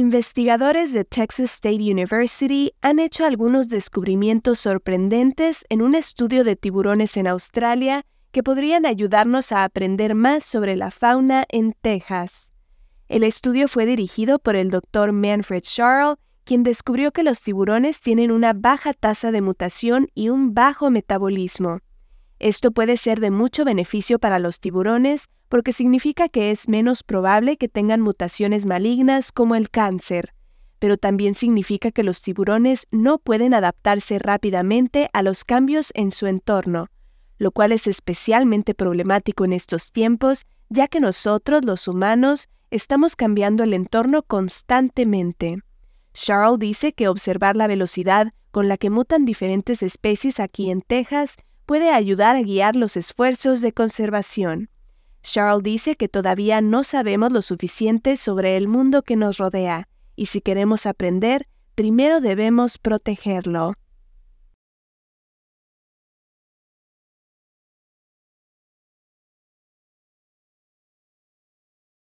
Investigadores de Texas State University han hecho algunos descubrimientos sorprendentes en un estudio de tiburones en Australia que podrían ayudarnos a aprender más sobre la fauna en Texas. El estudio fue dirigido por el doctor Manfred Sharl, quien descubrió que los tiburones tienen una baja tasa de mutación y un bajo metabolismo. Esto puede ser de mucho beneficio para los tiburones porque significa que es menos probable que tengan mutaciones malignas como el cáncer, pero también significa que los tiburones no pueden adaptarse rápidamente a los cambios en su entorno, lo cual es especialmente problemático en estos tiempos ya que nosotros los humanos estamos cambiando el entorno constantemente. Charles dice que observar la velocidad con la que mutan diferentes especies aquí en Texas puede ayudar a guiar los esfuerzos de conservación. Charles dice que todavía no sabemos lo suficiente sobre el mundo que nos rodea, y si queremos aprender, primero debemos protegerlo.